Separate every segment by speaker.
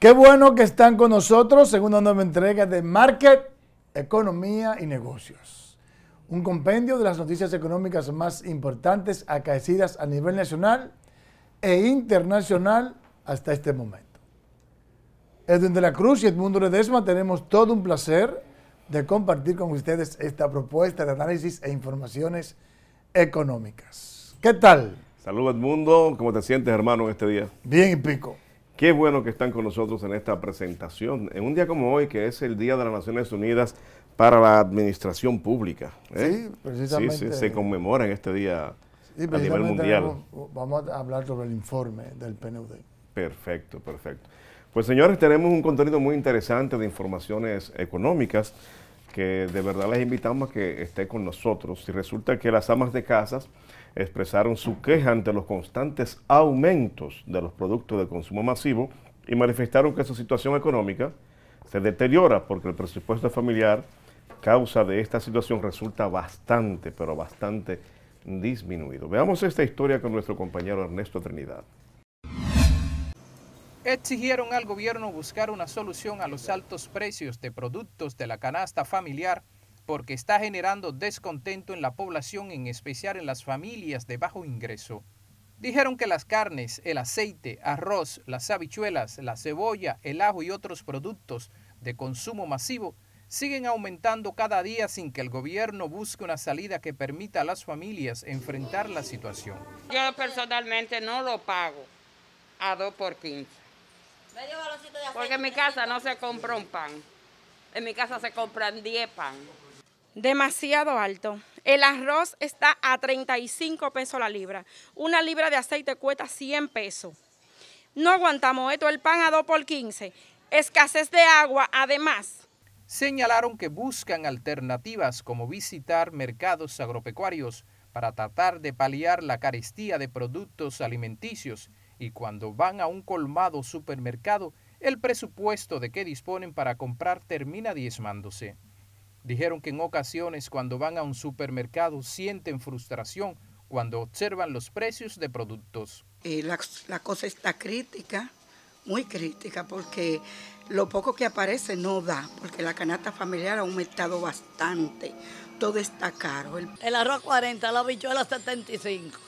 Speaker 1: Qué bueno que están con nosotros, una nueva entrega de Market, Economía y Negocios. Un compendio de las noticias económicas más importantes acaecidas a nivel nacional e internacional hasta este momento. Edwin de la Cruz y Edmundo Ledesma, tenemos todo un placer de compartir con ustedes esta propuesta de análisis e informaciones económicas.
Speaker 2: ¿Qué tal? Saludos Edmundo, ¿cómo te sientes hermano en este día? Bien y pico. Qué bueno que están con nosotros en esta presentación. En un día como hoy, que es el Día de las Naciones Unidas para la Administración Pública. ¿eh? Sí, precisamente. se, conmemora en este día a nivel mundial.
Speaker 1: Vamos, a hablar sobre el informe del PNUD.
Speaker 2: Perfecto, perfecto. Pues señores, tenemos un contenido muy interesante de informaciones económicas que de verdad les invitamos a que esté con nosotros. Y resulta que las amas de casas expresaron su queja ante los constantes aumentos de los productos de consumo masivo y manifestaron que su situación económica se deteriora porque el presupuesto familiar causa de esta situación resulta bastante, pero bastante disminuido. Veamos esta historia con nuestro compañero Ernesto Trinidad.
Speaker 3: Exigieron al gobierno buscar una solución a los altos precios de productos de la canasta familiar porque está generando descontento en la población, en especial en las familias de bajo ingreso. Dijeron que las carnes, el aceite, arroz, las habichuelas, la cebolla, el ajo y otros productos de consumo masivo siguen aumentando cada día sin que el gobierno busque una salida que permita a las familias enfrentar la situación.
Speaker 4: Yo personalmente no lo pago a dos por quince, Porque en mi casa no se compra un pan. En mi casa se compran diez pan
Speaker 5: demasiado alto. El arroz está a 35 pesos la libra. Una libra de aceite cuesta 100 pesos. No aguantamos esto, el pan a 2 por 15. Escasez de agua, además. Señalaron que buscan
Speaker 3: alternativas como visitar mercados agropecuarios para tratar de paliar la carestía de productos alimenticios y cuando van a un colmado supermercado, el presupuesto de que disponen para comprar termina diezmándose. Dijeron que en ocasiones cuando van a un supermercado sienten frustración cuando
Speaker 5: observan los precios de productos. la, cosa está crítica, muy crítica, porque lo poco que aparece no da, porque la canasta familiar ha aumentado bastante, todo está caro.
Speaker 4: El, arroz 40, la bichuela 75.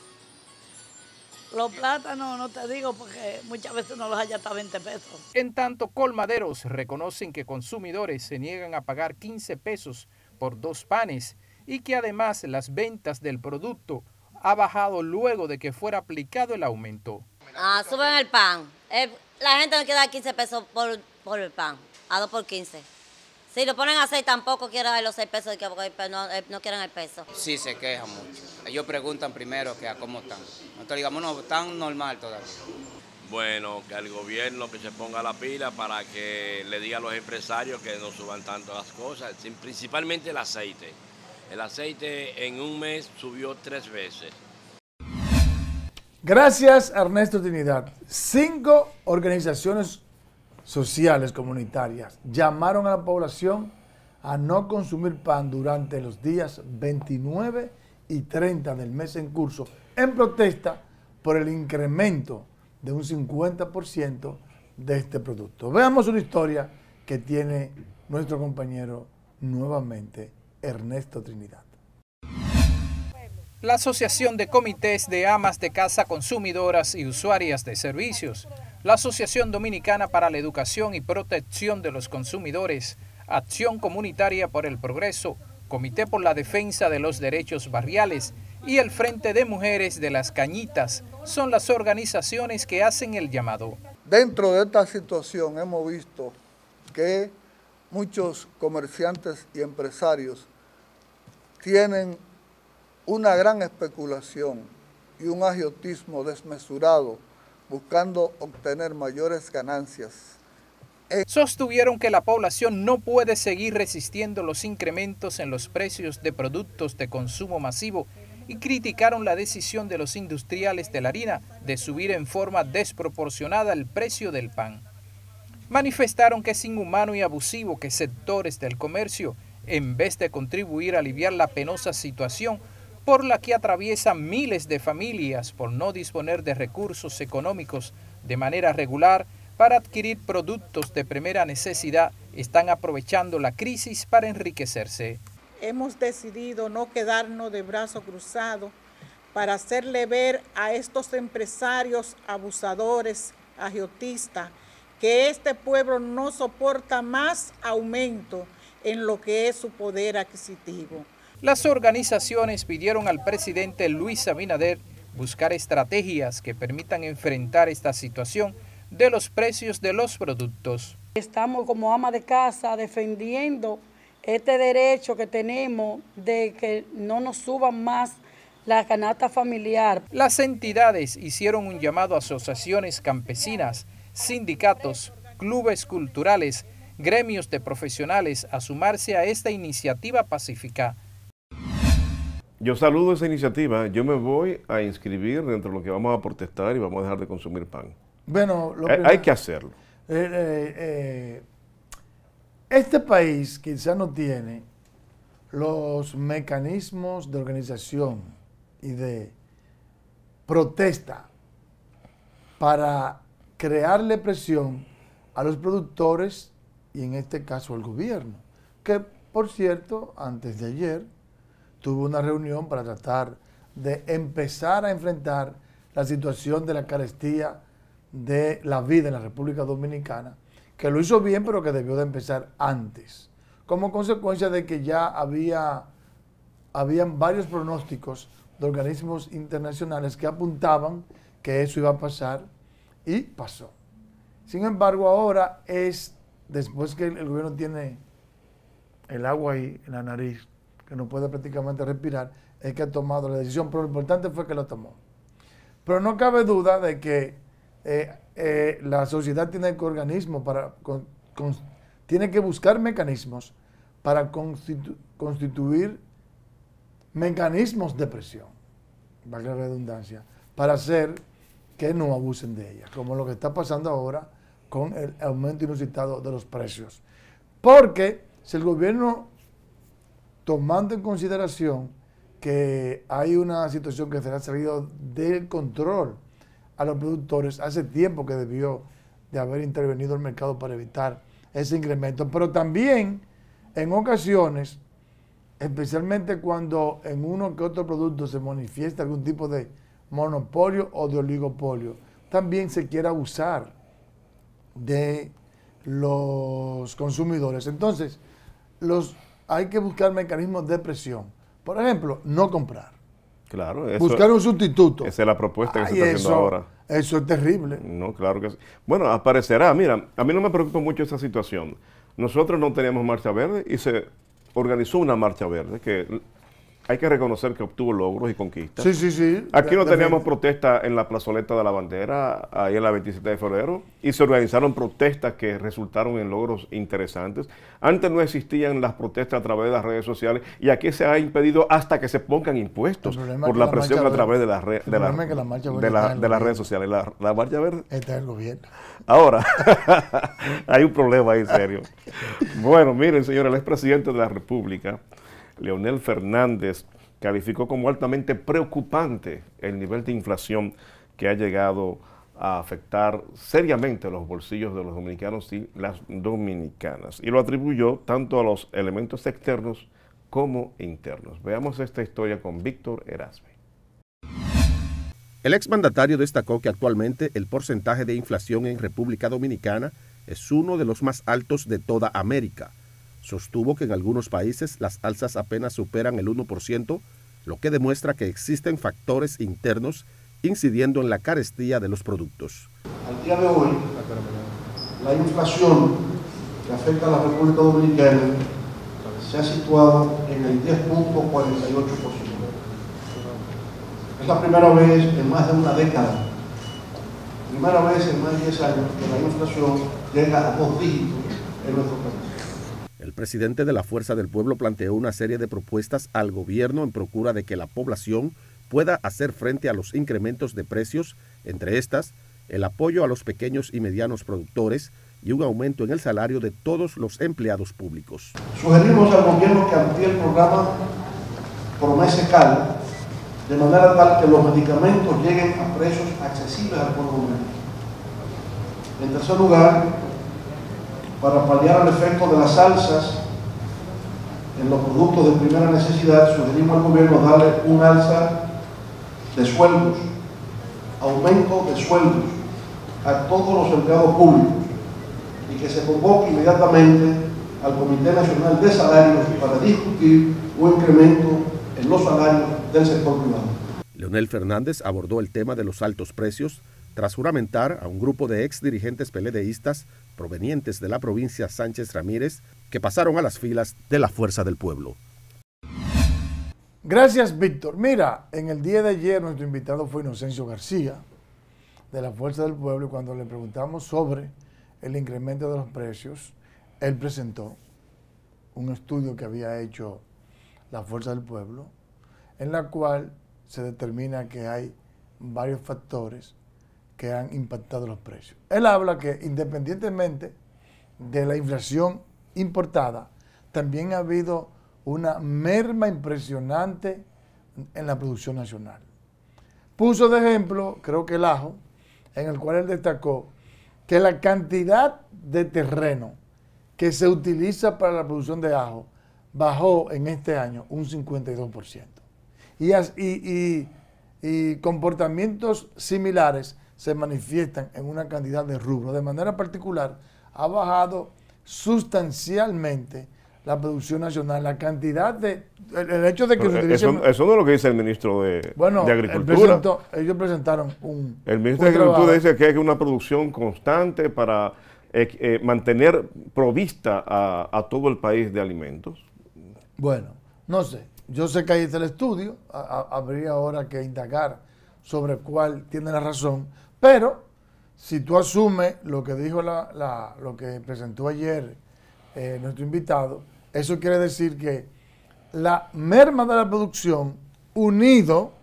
Speaker 4: Los plátanos, no te digo, porque muchas veces no los hay hasta 20 pesos.
Speaker 3: En tanto, colmaderos reconocen que consumidores se niegan a pagar 15 pesos por dos panes y que además las ventas del producto ha bajado luego de que fuera aplicado el aumento.
Speaker 6: Ah, suben el pan. Eh, la gente no queda 15 pesos por, el pan, a dos por 15. Si lo ponen a tampoco quieren los seis pesos, pues, eh, no, quieren el peso.
Speaker 5: Sí, se quejan mucho. Ellos preguntan primero que a cómo están. Nosotros digamos, no, están normal todavía. Bueno, que el gobierno que
Speaker 2: se ponga la pila para que le diga a los empresarios que no suban tanto las cosas, principalmente el aceite. El aceite en un mes subió tres veces.
Speaker 1: Gracias, Ernesto Trinidad. Cinco organizaciones sociales comunitarias llamaron a la población a no consumir pan durante los días 29 y 30 del mes en curso, en protesta por el incremento de un 50% de este producto. Veamos una historia que tiene nuestro compañero nuevamente, Ernesto Trinidad.
Speaker 3: La Asociación de Comités de Amas de Casa Consumidoras y Usuarias de Servicios la Asociación Dominicana para la Educación y Protección de los Consumidores, Acción Comunitaria por el Progreso, Comité por la Defensa de los Derechos Barriales y el Frente de Mujeres de las Cañitas son las organizaciones que hacen el llamado. Dentro de esta situación hemos visto que muchos comerciantes y
Speaker 6: empresarios tienen una gran especulación
Speaker 3: y un agiotismo desmesurado buscando obtener mayores ganancias. Eh, Sostuvieron que la población no puede seguir resistiendo los incrementos en los precios de productos de consumo masivo y criticaron la decisión de los industriales de la harina de subir en forma desproporcionada el precio del pan. Manifestaron que es inhumano y abusivo que sectores del comercio, en vez de contribuir a aliviar la penosa situación, por la que atraviesan miles de familias por no disponer de recursos económicos de manera regular para adquirir productos de primera necesidad, están aprovechando la crisis para enriquecerse. Hemos decidido no quedarnos de brazo cruzado para hacerle ver a estos empresarios abusadores, agiotistas, que este pueblo no soporta más aumento en lo que es su poder adquisitivo. Las organizaciones pidieron al presidente Luis Abinader buscar estrategias que permitan enfrentar esta situación de los precios de los productos.
Speaker 4: Estamos como ama de casa defendiendo este derecho que tenemos de que no nos suban más la canasta familiar.
Speaker 3: Las entidades hicieron un llamado a asociaciones campesinas, sindicatos, clubes culturales, gremios de profesionales a sumarse a esta iniciativa pacífica.
Speaker 2: Yo saludo esa iniciativa. Yo me voy a inscribir dentro de lo que vamos a protestar y vamos a dejar de consumir pan. Bueno, hay, que hacerlo.
Speaker 1: Eh, eh, eh, este país quizá no tiene los mecanismos de organización y de protesta para crearle presión a los productores y en este caso al gobierno, que por cierto, antes de ayer tuvo una reunión para tratar de empezar a enfrentar la situación de la carestía de la vida en la República Dominicana, que lo hizo bien, pero que debió de empezar antes, como consecuencia de que ya había habían varios pronósticos de organismos internacionales que apuntaban que eso iba a pasar y pasó. Sin embargo, ahora es, después que el gobierno tiene el agua ahí en la nariz, que no puede prácticamente respirar, es que ha tomado la decisión, pero lo importante fue que la tomó. Pero no cabe duda de que eh, eh, la sociedad tiene que organismo para tiene que buscar mecanismos para constituir mecanismos de presión, valga redundancia, para hacer que no abusen de ella, como lo que está pasando ahora con el aumento inusitado de los precios. Porque si el gobierno tomando en consideración que hay una situación que se le ha salido del control a los productores hace tiempo que debió de haber intervenido el mercado para evitar ese incremento, pero también en ocasiones, especialmente cuando en uno que otro producto se manifiesta algún tipo de monopolio o de oligopolio, también se quiere abusar de los consumidores. Entonces, los hay que buscar mecanismos de presión. Por ejemplo, no comprar.
Speaker 2: Claro, eso, buscar un sustituto. Esa es la propuesta que se está haciendo ahora. Eso es terrible. No, claro que sí. Bueno, aparecerá. Mira, a mí no me preocupa mucho esa situación. Nosotros no teníamos marcha verde y se organizó una marcha verde que hay que reconocer que obtuvo logros y conquistas. Sí, sí, sí. Aquí no teníamos protesta en la plazoleta de la bandera, ahí en la 27 de febrero, y se organizaron protestas que resultaron en logros interesantes. Antes no existían las protestas a través de las redes sociales, y aquí se ha impedido hasta que se pongan impuestos por la, presión a través de, las redes de, las redes sociales. La, marcha verde. Está el gobierno. Ahora, hay un problema ahí en serio. bueno, miren, señores, el expresidente de la República Leonel Fernández, calificó como altamente preocupante el nivel de inflación que ha llegado a afectar seriamente los bolsillos de los dominicanos y las dominicanas. Y lo atribuyó tanto a los elementos externos como internos. Veamos esta historia con Víctor Erasme.
Speaker 7: El exmandatario destacó que actualmente el porcentaje de inflación en República Dominicana es uno de los más altos de toda América sostuvo que en algunos países las alzas apenas superan el 1%, lo que demuestra que existen factores internos incidiendo en la carestía de los productos.
Speaker 6: Al día de hoy, la inflación que afecta a la República Dominicana se ha situado en el 10.48%. Es la primera vez en más de una década, primera vez en más de 10 años que la inflación llega a dos dígitos en nuestro país
Speaker 7: presidente de la Fuerza del Pueblo planteó una serie de propuestas al gobierno en procura de que la población pueda hacer frente a los incrementos de precios, entre estas, el apoyo a los pequeños y medianos productores y un aumento en el salario de todos los empleados públicos.
Speaker 6: Sugerimos al gobierno que amplíe el programa Promesa Cal de manera tal que los medicamentos lleguen a precios accesibles al pueblo En tercer lugar, para paliar el efecto de las alzas en los productos de primera necesidad, sugerimos al gobierno darle un alza de sueldos, aumento de sueldos a todos los empleados públicos y que se convoque inmediatamente al Comité Nacional de Salarios para discutir un incremento en los salarios del sector privado.
Speaker 7: Leonel Fernández abordó el tema de los altos precios tras juramentar a un grupo de ex dirigentes peledeístas provenientes de la provincia Sánchez Ramírez que pasaron a las filas de la Fuerza del Pueblo.
Speaker 1: Gracias, Víctor. Mira, en el día de ayer nuestro invitado fue Inocencio García, de la Fuerza del Pueblo, y cuando le preguntamos sobre el incremento de los precios, él presentó un estudio que había hecho la Fuerza del Pueblo, en la cual se determina que hay varios factores que han impactado los precios. Él habla que independientemente de la inflación importada, también ha habido una merma impresionante en la producción nacional. Puso de ejemplo, creo que el ajo, en el cual él destacó que la cantidad de terreno que se utiliza para la producción de ajo bajó en este año un 52%. Y, comportamientos similares se manifiestan en una cantidad de rubros. De manera particular, ha bajado sustancialmente la producción nacional, la cantidad de... El, hecho de que eso, no
Speaker 2: es lo que dice el ministro de, Agricultura.
Speaker 1: ellos presentaron un...
Speaker 2: El ministro de Agricultura dice que hay una producción constante para eh, eh, mantener provista a, todo el país de alimentos.
Speaker 1: Bueno, no sé. Yo sé que ahí está el estudio. habría ahora que indagar sobre cuál tiene la razón. Pero si tú asumes lo que dijo lo que presentó ayer eh, nuestro invitado, eso quiere decir que la merma de la producción unido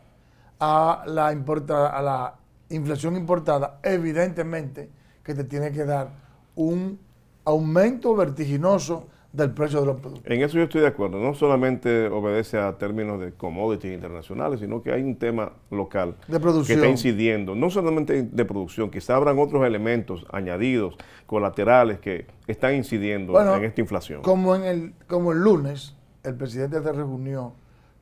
Speaker 1: a la, a la inflación importada, evidentemente que te tiene que dar un aumento vertiginoso del precio de los productos.
Speaker 2: En eso yo estoy de acuerdo. No solamente obedece a términos de commodities internacionales, sino que hay un tema local de producción. que está incidiendo. No solamente de producción, quizá habrán otros elementos añadidos, colaterales, que están incidiendo en esta inflación.
Speaker 1: Como, en el, como el lunes, el presidente se reunió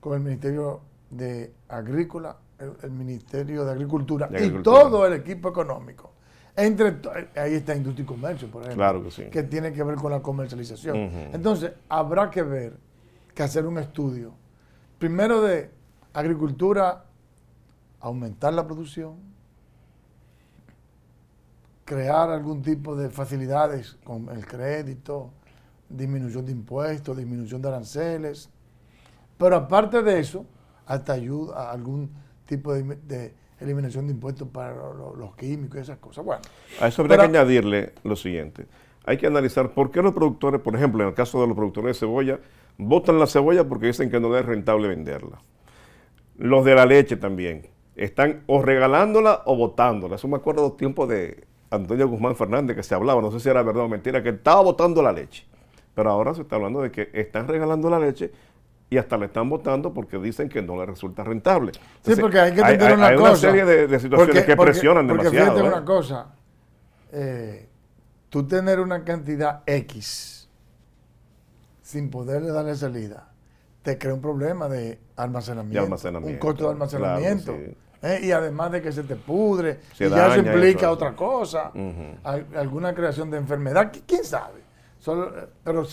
Speaker 1: con el Ministerio de Agrícola, el, Ministerio de Agricultura y todo el equipo económico entre ahí está industria y comercio, por ejemplo. que tiene que ver con la comercialización. Entonces, habrá que ver, que hacer un estudio. Primero de agricultura, aumentar la producción, crear algún tipo de facilidades con el crédito, disminución de impuestos, disminución de aranceles. Pero aparte de eso, hasta ayuda a algún tipo de eliminación de impuestos para los, químicos y esas cosas. Bueno, a eso habría que
Speaker 2: añadirle lo siguiente. Hay que analizar por qué los productores, por ejemplo, en el caso de los productores de cebolla, votan la cebolla porque dicen que no es rentable venderla. Los de la leche también. Están o regalándola o votándola. Eso me acuerdo de los tiempos de Antonio Guzmán Fernández que se hablaba, no sé si era verdad o mentira, que estaba votando la leche. Pero ahora se está hablando de que están regalando la leche y hasta le están votando porque dicen que no le resulta rentable. sí, porque hay que tener una cosa. Hay una serie de, situaciones que presionan demasiado. Porque fíjate ¿eh? una
Speaker 1: cosa, eh, tú tener una cantidad X sin poderle darle salida, te crea un problema de almacenamiento, un costo de almacenamiento. Eh, y además de que se te pudre, y ya se implica otra cosa, alguna creación de enfermedad, quién sabe. pero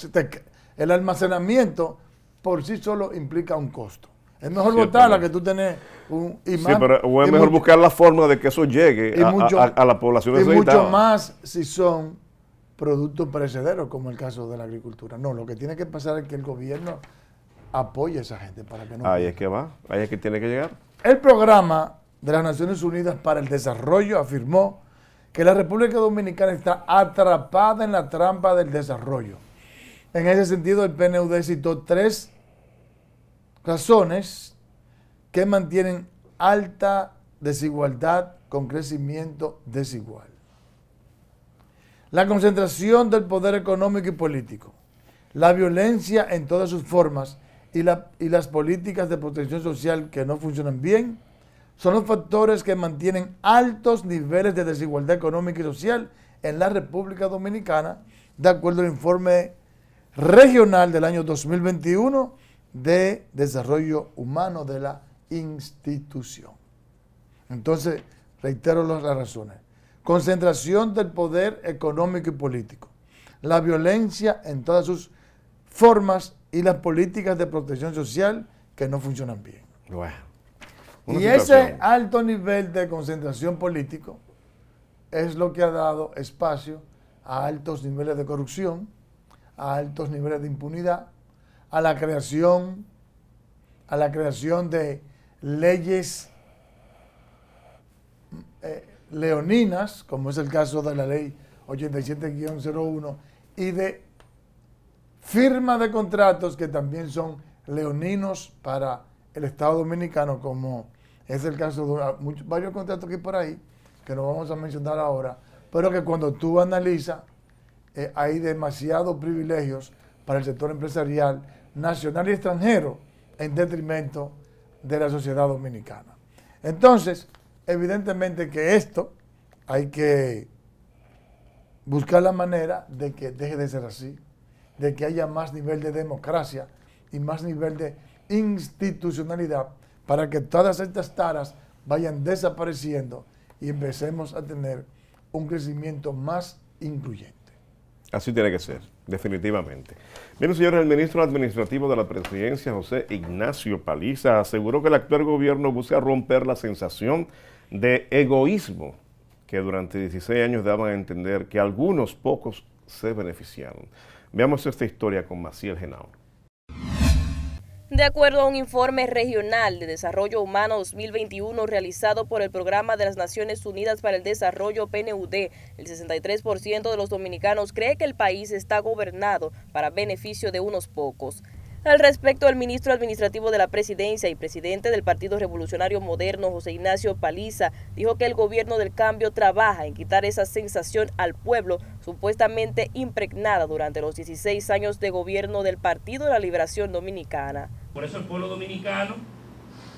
Speaker 1: el almacenamiento por sí solo implica un costo. Es mejor votarla que tú tenés un imán. Sí, pero es mejor
Speaker 2: buscar la forma de que eso llegue a, la a, la población Y mucho
Speaker 1: más si son productos perecederos, como el caso de la agricultura. No, lo que tiene que pasar es que el gobierno apoye a esa gente para
Speaker 2: que no... Ahí es que va, ahí es que tiene que llegar. El
Speaker 1: programa de las Naciones Unidas para el Desarrollo afirmó que la República Dominicana está atrapada en la trampa del desarrollo en ese sentido, el PNUD citó tres razones que mantienen alta desigualdad con crecimiento desigual. La concentración del poder económico y político, la violencia en todas sus formas y, las políticas de protección social que no funcionan bien son los factores que mantienen altos niveles de desigualdad económica y social en la República Dominicana, de acuerdo al informe regional del año 2021 de desarrollo humano de la institución. Entonces, reitero las razones. Concentración del poder económico y político. La violencia en todas sus formas y las políticas de protección social que no funcionan bien.
Speaker 7: y ese
Speaker 1: alto nivel de concentración político es lo que ha dado espacio a altos niveles de corrupción, a altos niveles de impunidad, a la creación, a la creación de leyes eh, leoninas, como es el caso de la ley 87-01, y de firma de contratos que también son leoninos para el Estado Dominicano, como es el caso de varios contratos que hay por ahí, que no vamos a mencionar ahora, pero que cuando tú analizas eh, hay demasiados privilegios para el sector empresarial nacional y extranjero en detrimento de la sociedad dominicana. Entonces, evidentemente que esto hay que buscar la manera de que deje de ser así, de que haya más nivel de democracia y más nivel de institucionalidad para que todas estas taras vayan desapareciendo y empecemos a tener un crecimiento más incluyente.
Speaker 2: Así tiene que ser, definitivamente. Miren, señores, el ministro administrativo de la presidencia, José Ignacio Paliza, aseguró que el actual gobierno busca romper la sensación de egoísmo que durante 16 años daban a entender que algunos pocos se beneficiaron. Veamos esta historia con Maciel Genao.
Speaker 4: De acuerdo a un informe regional de Desarrollo Humano 2021 realizado por el Programa de las Naciones Unidas para el Desarrollo PNUD, el 63% de los dominicanos cree que el país está gobernado para beneficio de unos pocos. Al respecto, el ministro administrativo de la presidencia y presidente del Partido Revolucionario Moderno, José Ignacio Paliza, dijo que el gobierno del cambio trabaja en quitar esa sensación al pueblo supuestamente impregnada durante los 16 años de gobierno del Partido de la Liberación Dominicana.
Speaker 2: Por eso el pueblo dominicano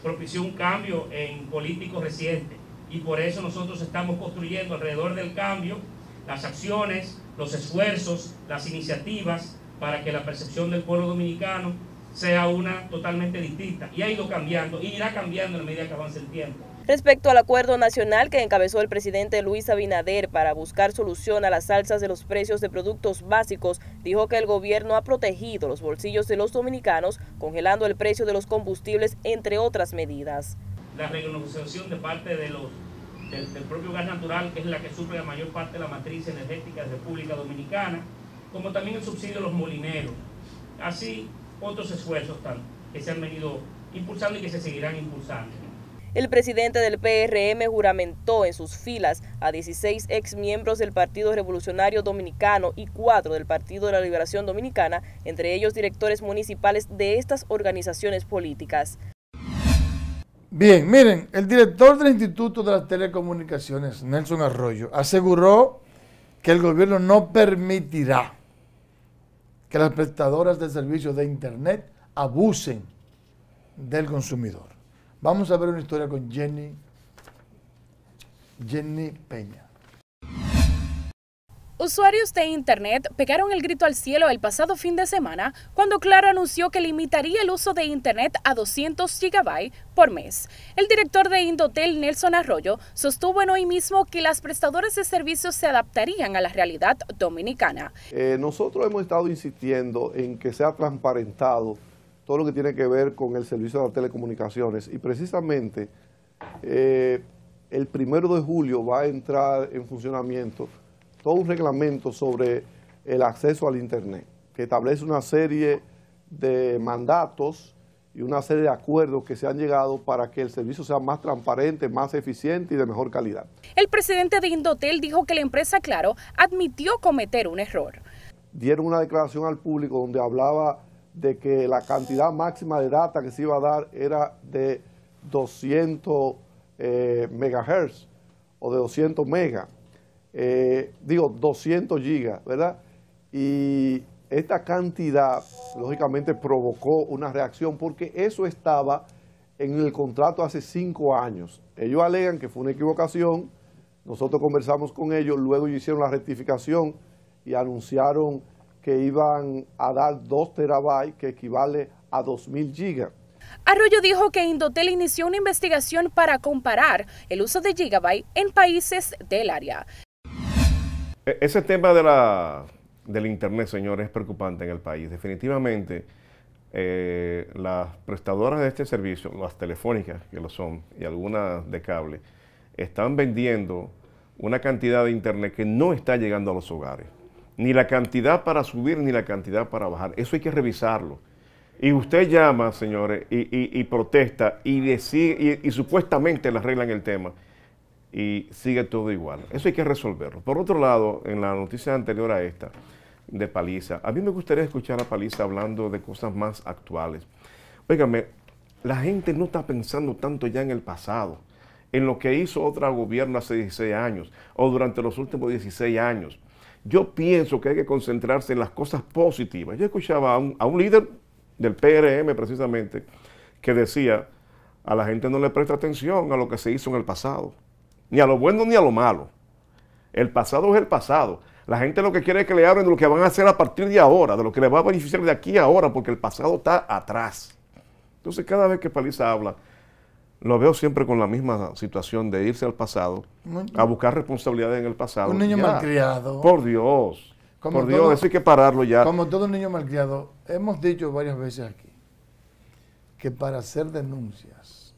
Speaker 2: propició un cambio en político reciente y por eso nosotros estamos construyendo alrededor del cambio las acciones, los esfuerzos, las iniciativas para que la percepción del pueblo dominicano sea una totalmente distinta. Y ha ido cambiando, y irá cambiando en medida que avance el tiempo.
Speaker 4: Respecto al acuerdo nacional que encabezó el presidente Luis Abinader para buscar solución a las alzas de los precios de productos básicos, dijo que el gobierno ha protegido los bolsillos de los dominicanos, congelando el precio de los combustibles, entre otras medidas. La renegociación de parte
Speaker 2: del, propio gas natural, que es la que suple la mayor parte de la matriz energética de República Dominicana, como también el subsidio a los molineros. Así, otros esfuerzos
Speaker 5: que se han venido impulsando y que se seguirán impulsando.
Speaker 4: El presidente del PRM juramentó en sus filas a 16 exmiembros del Partido Revolucionario Dominicano y cuatro del Partido de la Liberación Dominicana, entre ellos directores municipales de estas organizaciones políticas.
Speaker 1: Bien, miren, el director del Instituto de las Telecomunicaciones, Nelson Arroyo, aseguró que el gobierno no permitirá que las prestadoras de servicios de Internet abusen del consumidor. Vamos a ver una historia con Jenny, Jenny Peña.
Speaker 5: Usuarios de Internet pegaron el grito al cielo el pasado fin de semana cuando Claro anunció que limitaría el uso de Internet a 200 GB por mes. El director de Indotel, Nelson Arroyo, sostuvo en hoy mismo que las prestadoras de servicios se adaptarían a la realidad dominicana.
Speaker 6: Eh, nosotros hemos estado insistiendo en que sea transparentado todo lo que tiene que ver con el servicio de las telecomunicaciones y precisamente eh, el primero de julio va a entrar en funcionamiento todo un reglamento sobre el acceso al Internet, que establece una serie de mandatos y una serie de acuerdos que se han llegado para que el servicio sea más transparente, más eficiente y de mejor calidad.
Speaker 5: El presidente de Indotel dijo que la empresa, claro, admitió cometer un error.
Speaker 6: Dieron una declaración al público donde hablaba de que la cantidad máxima de data que se iba a dar era de 200 eh, megahertz o de 200 megas. Eh, digo, 200 gigas, ¿verdad? Y esta cantidad, lógicamente, provocó una reacción porque eso estaba en el contrato hace cinco años. Ellos alegan que fue una equivocación, nosotros conversamos con ellos, luego hicieron la rectificación y anunciaron que iban a dar 2 terabytes, que equivale a
Speaker 2: 2.000 gigas.
Speaker 5: Arroyo dijo que Indotel inició una investigación para comparar el uso de Gigabyte en países del área.
Speaker 2: E, ese tema de la, del Internet, señores, es preocupante en el país. Definitivamente, eh, las prestadoras de este servicio, las telefónicas que lo son y algunas de cable, están vendiendo una cantidad de Internet que no está llegando a los hogares. Ni la cantidad para subir ni la cantidad para bajar. Eso hay que revisarlo. Y usted llama, señores, y, protesta y, y, y supuestamente le arreglan el tema y sigue todo igual. Eso hay que resolverlo. Por otro lado, en la noticia anterior a esta, de Paliza, a mí me gustaría escuchar a Paliza hablando de cosas más actuales. Óigame, la gente no está pensando tanto ya en el pasado, en lo que hizo otro gobierno hace 16 años o durante los últimos 16 años. Yo pienso que hay que concentrarse en las cosas positivas. Yo escuchaba a un, a un líder del PRM precisamente que decía, a la gente no le presta atención a lo que se hizo en el pasado ni a lo bueno ni a lo malo. El pasado es el pasado. La gente lo que quiere es que le hablen de lo que van a hacer a partir de ahora, de lo que les va a beneficiar de aquí a ahora, porque el pasado está atrás. Entonces, cada vez que Paliza habla, lo veo siempre con la misma situación de irse al pasado, a buscar responsabilidades en el pasado. Un niño malcriado. Por Dios. por Dios, eso hay que pararlo ya.
Speaker 1: Como todo niño malcriado, hemos dicho varias veces aquí que para hacer denuncias,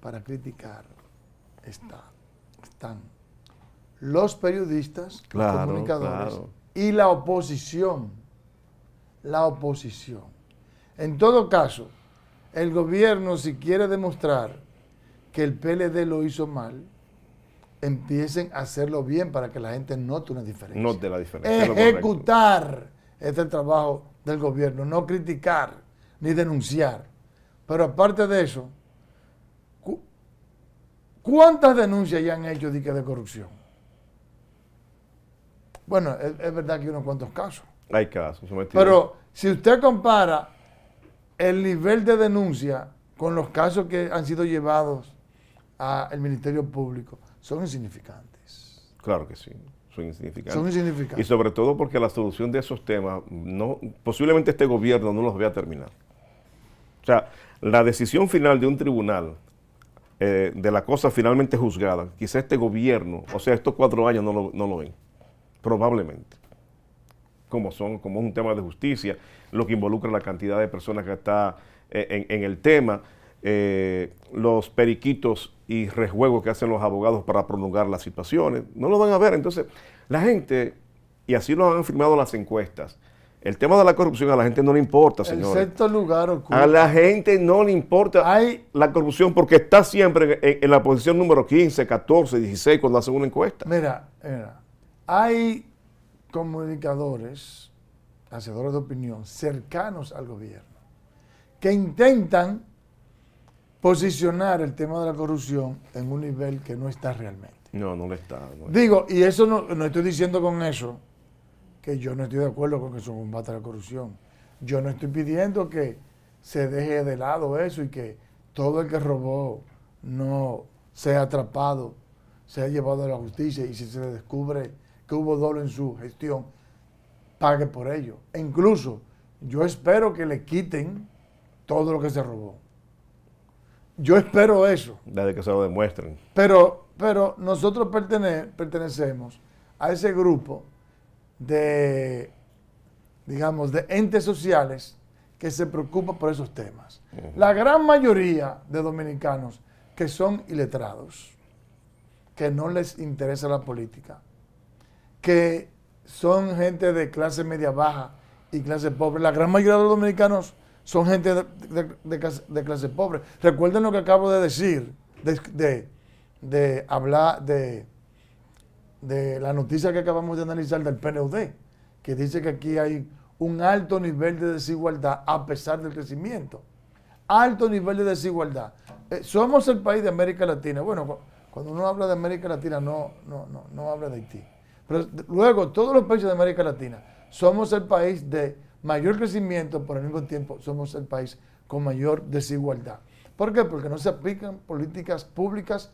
Speaker 1: para criticar, está, están los periodistas, los comunicadores y la oposición. La oposición. En todo caso, el gobierno si quiere demostrar que el PLD lo hizo mal, empiecen a hacerlo bien para que la gente note una diferencia.
Speaker 2: Note la diferencia.
Speaker 1: Ejecutar este trabajo del gobierno, no criticar ni denunciar. Pero aparte de eso, ¿Cuántas denuncias ya han hecho de, de corrupción? Bueno, es, verdad que hay unos cuantos casos.
Speaker 2: Hay casos, Pero
Speaker 1: si usted compara el nivel de denuncia con los casos que han sido llevados al Ministerio Público, son insignificantes.
Speaker 2: Claro que sí, son insignificantes. Son insignificantes. Y sobre todo porque la solución de esos temas, posiblemente este gobierno no los vea terminar. O sea, la decisión final de un tribunal eh, de la cosa finalmente juzgada. Quizá este gobierno, o sea, estos cuatro años no lo, ven, probablemente. Como, son, como es un tema de justicia, lo que involucra la cantidad de personas que está eh, en, el tema, eh, los periquitos y rejuegos que hacen los abogados para prolongar las situaciones, no lo van a ver. Entonces, la gente, y así lo han firmado las encuestas, el tema de la corrupción a la gente no le importa, señor. En sexto
Speaker 1: lugar ocurre.
Speaker 2: A la gente no le importa Hay... la corrupción porque está siempre en, la posición número 15, 14, 16 con la segunda encuesta.
Speaker 1: Mira, mira. Hay comunicadores, hacedores de opinión, cercanos al gobierno, que intentan posicionar el tema de la corrupción en un nivel que no está realmente.
Speaker 2: No, no le está.
Speaker 1: Digo, y eso no, no estoy diciendo con eso que yo no estoy de acuerdo con que se combate la corrupción. Yo no estoy pidiendo que se deje de lado eso y que todo el que robó no sea atrapado, sea llevado a la justicia y si se le descubre que hubo dolor en su gestión, pague por ello. E incluso yo espero que le quiten todo lo que se robó.
Speaker 2: Yo espero eso. Desde que se lo demuestren.
Speaker 1: Pero, pero nosotros pertenecemos a ese grupo de, digamos, de entes sociales que se preocupan por esos temas. La gran mayoría de dominicanos que son iletrados, que no les interesa la política, que son gente de clase media baja y clase pobre. La gran mayoría de los dominicanos son gente de, clase, de clase, pobre. Recuerden lo que acabo de decir, de, hablar, de de la noticia que acabamos de analizar del PNUD, que dice que aquí hay un alto nivel de desigualdad a pesar del crecimiento. Alto nivel de desigualdad. Eh, somos el país de América Latina. Bueno, cuando uno habla de América Latina no, no, no habla de Haití. Pero luego, todos los países de América Latina, somos el país de mayor crecimiento, pero al mismo tiempo somos el país con mayor desigualdad. ¿Por qué? Porque no se aplican políticas públicas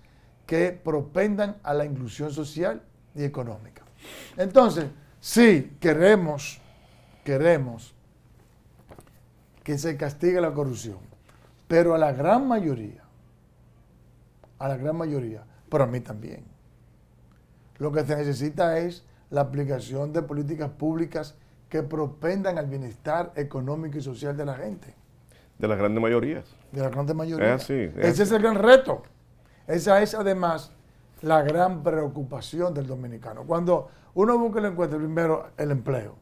Speaker 1: que propendan a la inclusión social, y económica. Entonces, sí queremos, queremos que se castigue la corrupción, pero a la gran mayoría, a la gran mayoría, pero a mí también, lo que se necesita es la aplicación de políticas públicas que propendan al bienestar económico y social de la gente.
Speaker 2: De las grandes mayorías. De
Speaker 1: las grandes ah, mayorías. Ese es el gran reto. Esa es además la gran preocupación del dominicano. Cuando uno busca y lo encuentra, primero el empleo,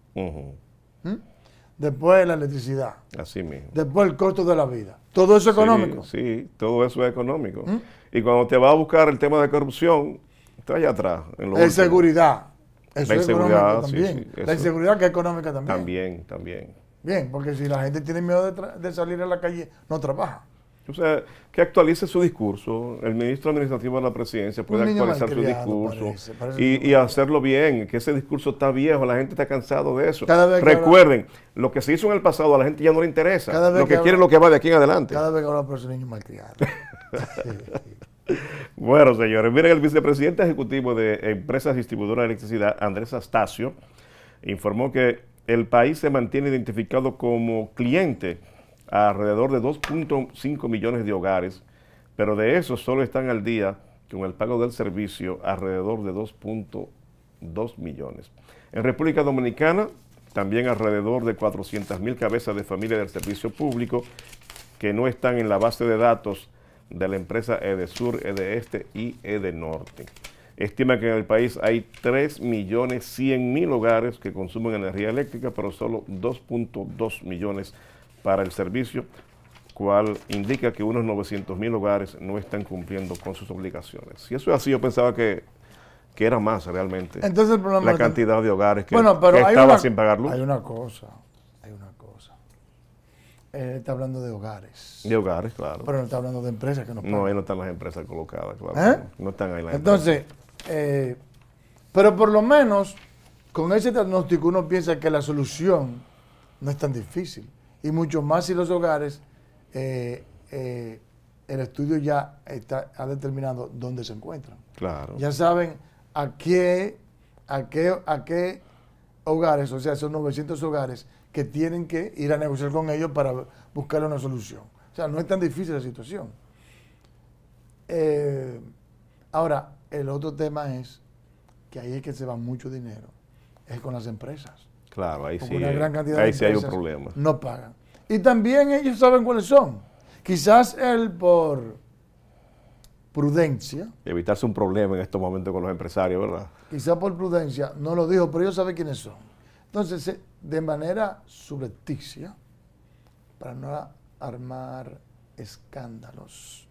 Speaker 1: después la electricidad, Así mismo. después el costo de la vida.
Speaker 2: Todo eso es económico. Sí, todo eso es económico. Y cuando te va a buscar el tema de corrupción, está allá atrás. En seguridad. la inseguridad, sí, también. la inseguridad que es económica también. También, también.
Speaker 1: Bien, porque si la gente tiene miedo de salir a la calle, no trabaja.
Speaker 2: O sea, que actualice su discurso. El ministro administrativo de la presidencia puede actualizar su discurso y, hacerlo bien, que ese discurso está viejo, la gente está cansado de eso. Recuerden, lo que se hizo en el pasado a la gente ya no le interesa. lo que, quiere es lo que va de aquí en adelante.
Speaker 1: Cada vez que habla por ese niño malcriado.
Speaker 2: bueno, señores, miren, el vicepresidente ejecutivo de Empresas Distribuidoras de Electricidad, Andrés Astacio, informó que el país se mantiene identificado como cliente alrededor de 2.5 millones de hogares, pero de esos solo están al día con el pago del servicio alrededor de 2.2 millones. En República Dominicana, también alrededor de 400 mil cabezas de familia del servicio público que no están en la base de datos de la empresa EDESUR, EDESTE y EDENORTE. Estima que en el país hay 3.100.000 hogares que consumen energía eléctrica, pero solo 2.2 millones para el servicio, cual indica que unos mil hogares no están cumpliendo con sus obligaciones. Si eso es así, yo pensaba que, era más realmente Entonces, el problema la cantidad de hogares que, estaba sin pagarlo. Hay
Speaker 1: una cosa, hay una cosa. Él está hablando de hogares.
Speaker 2: De hogares, claro. Pero no
Speaker 1: está hablando de empresas que no pagan. No, ahí
Speaker 2: no están las empresas colocadas, claro. ¿Eh? No están ahí las Entonces,
Speaker 1: eh, pero por lo menos con ese diagnóstico uno piensa que la solución no es tan difícil y mucho más si los hogares, eh, eh, el estudio ya ha determinado dónde se encuentran. Claro. Ya saben a qué, a a qué hogares, o sea, son 900 hogares que tienen que ir a negociar con ellos para buscar una solución. O sea, no es tan difícil la situación. Eh, ahora, el otro tema es que ahí es que se va mucho dinero, es con las empresas.
Speaker 2: Claro, ahí sí. ahí hay un problema. No
Speaker 1: pagan. Y también ellos saben cuáles son. Quizás él por
Speaker 2: prudencia. evitarse un problema en estos momentos con los empresarios, ¿verdad?
Speaker 1: Quizás por prudencia, no lo dijo, pero ellos saben quiénes son. Entonces, eh, de manera subrepticia, para no armar escándalos,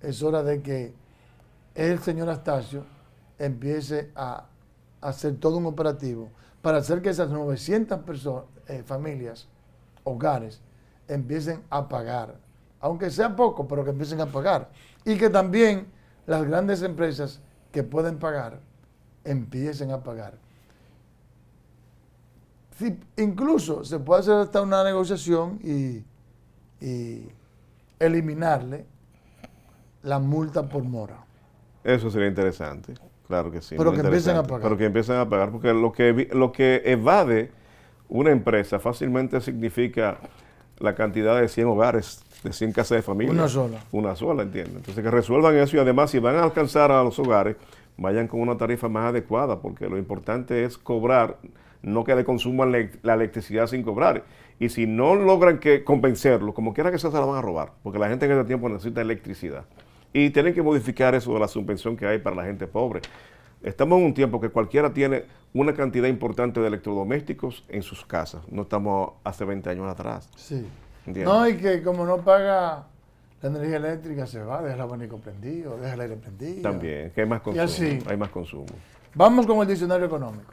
Speaker 1: es hora de que el señor Astacio empiece a hacer todo un operativo para hacer que esas 900 personas, eh, familias, hogares, empiecen a pagar, aunque sea poco, pero que empiecen a pagar. Y que también las grandes empresas que pueden pagar, empiecen a pagar. incluso se puede hacer hasta una negociación y, y eliminarle la multa por mora.
Speaker 2: Eso sería interesante. Claro que sí. Pero que empiecen a pagar. Pero que empiecen a pagar, porque lo que, lo que evade una empresa fácilmente significa la cantidad de 100 hogares, de 100 casas de familia. Una sola. Una sola, entiende. Entonces que resuelvan eso y además si van a alcanzar a los hogares, vayan con una tarifa más adecuada, porque lo importante es cobrar, no que le consuman la electricidad sin cobrar. Y si no logran que convencerlo, como quiera que se la van a robar, porque la gente en este tiempo necesita electricidad y tienen que modificar eso de la subvención que hay para la gente pobre. Estamos en un tiempo que cualquiera tiene una cantidad importante de electrodomésticos en sus casas. No estamos hace 20 años atrás. Sí. No, y que
Speaker 1: como no paga la energía eléctrica, se va, deja el abanico prendido, deja el aire prendido. También,
Speaker 2: que hay más consumo. Hay más consumo.
Speaker 1: Vamos con el diccionario económico.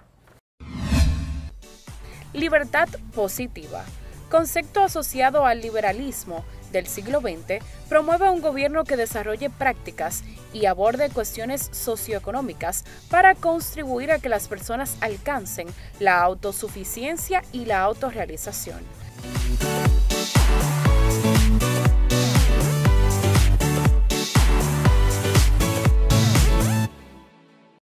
Speaker 5: Libertad positiva. Concepto asociado al liberalismo del siglo XX promueve un gobierno que desarrolle prácticas y aborde cuestiones socioeconómicas para contribuir a que las personas alcancen la autosuficiencia y la autorrealización.